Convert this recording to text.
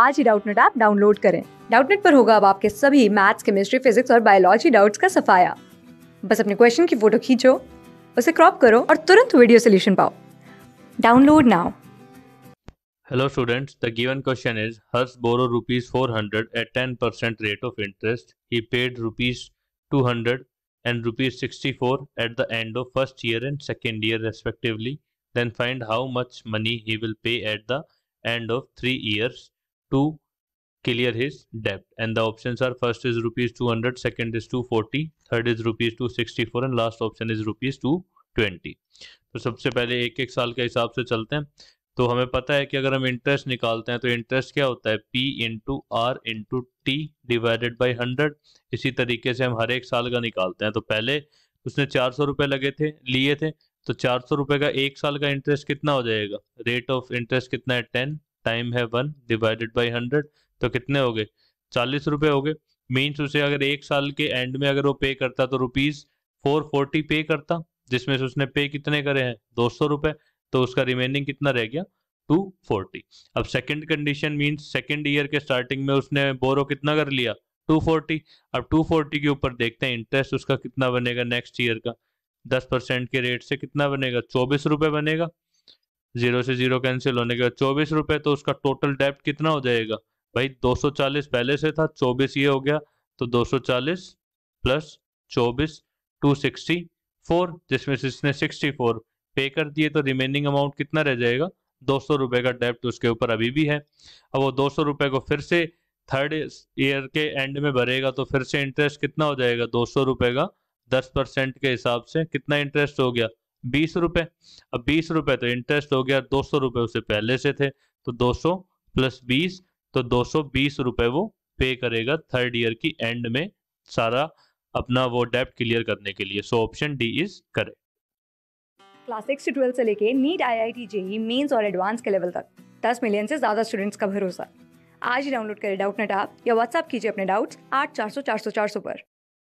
आज ही Doubtnut app download करें डाउटनेट पर होगा अब आपके सभी मैथ्स केमिस्ट्री फिजिक्स और बायोलॉजी डाउट्स का सफाया बस अपने क्वेश्चन की फोटो खींचो उसे क्रॉप करो और तुरंत वीडियो सोल्यूशन पाओ download now Hello students, the given question is Hers borrowed rupees 400 at 10% rate of interest. He paid rupees 200 and rupees 64 at the end of first year and second year respectively. Then find how much money he will pay at the end of 3 years to clear his debt and the options are first is rupees 200 second is 240 third is rupees 264 and last option is rupees 220 तो सबसे पहले एक एक साल के हिसाब से चलते हैं तो हमें पता है कि अगर हम इंटरेस्ट निकालते हैं तो इंटरेस्ट क्या होता है P into R into T divided by hundred इसी तरीके से हम हर एक साल का निकालते हैं तो पहले उसने चार सौ रुपये लगे थे लिए थे तो चार सौ रुपये का एक साल का इंटरेस्ट कितना हो जाएगा रेट ऑफ इंटरेस्ट कितना है टेन टाइम है वन डिवाइडेड बाई हंड्रेड तो कितने हो गए चालीस रुपए हो गए मीन्स उसे अगर एक साल के एंड में अगर वो पे करता तो रुपीज़ फोर फोर्टी पे करता जिसमें से उसने पे कितने करे हैं दो सौ रुपए तो उसका रिमेनिंग कितना रह गया टू फोर्टी अब second condition means second year के स्टार्टिंग में उसने बोरो कितना कर लिया टू फोर्टी अब टू फोर्टी के ऊपर देखते हैं इंटरेस्ट उसका कितना बनेगा नेक्स्ट ईयर का दस परसेंट के रेट से कितना बनेगा चौबीस रुपये बनेगा जीरो से जीरो कैंसिल होने के बाद चौबीस रुपए तो उसका टोटल डेप्ट कितना हो जाएगा भाई 240 पहले से था 24 ये हो गया तो 240 प्लस 24 264 जिसमें से इसने 64 पे कर दिए तो रिमेनिंग अमाउंट कितना रह जाएगा दो सौ रुपए का डेप्ट उसके ऊपर अभी भी है अब वो दो सौ रुपए को फिर से थर्ड ईयर के एंड में भरेगा तो फिर से इंटरेस्ट कितना हो जाएगा दो सौ रुपए का दस परसेंट के हिसाब से कितना इंटरेस्ट हो गया बीस रुपए अब बीस रुपए तो इंटरेस्ट हो गया दो सौ रुपए उसे पहले से थे तो दो सौ प्लस बीस तो दो सौ बीस रुपए वो पे करेगा थर्ड ईयर की एंड में सारा अपना वो डेप्ट क्लियर करने के लिए so option D is correct class six से ट्वेल्थ से लेके NEET I I T JEE mains और एडवांस के लेवल तक दस मिलियन से ज़्यादा स्टूडेंट्स का भरोसा आज ही डाउनलोड करें डाउट नेट आप या व्हाट्सअप कीजिए अपने डाउट्स आठ चार सौ चार सौ चार सौ पर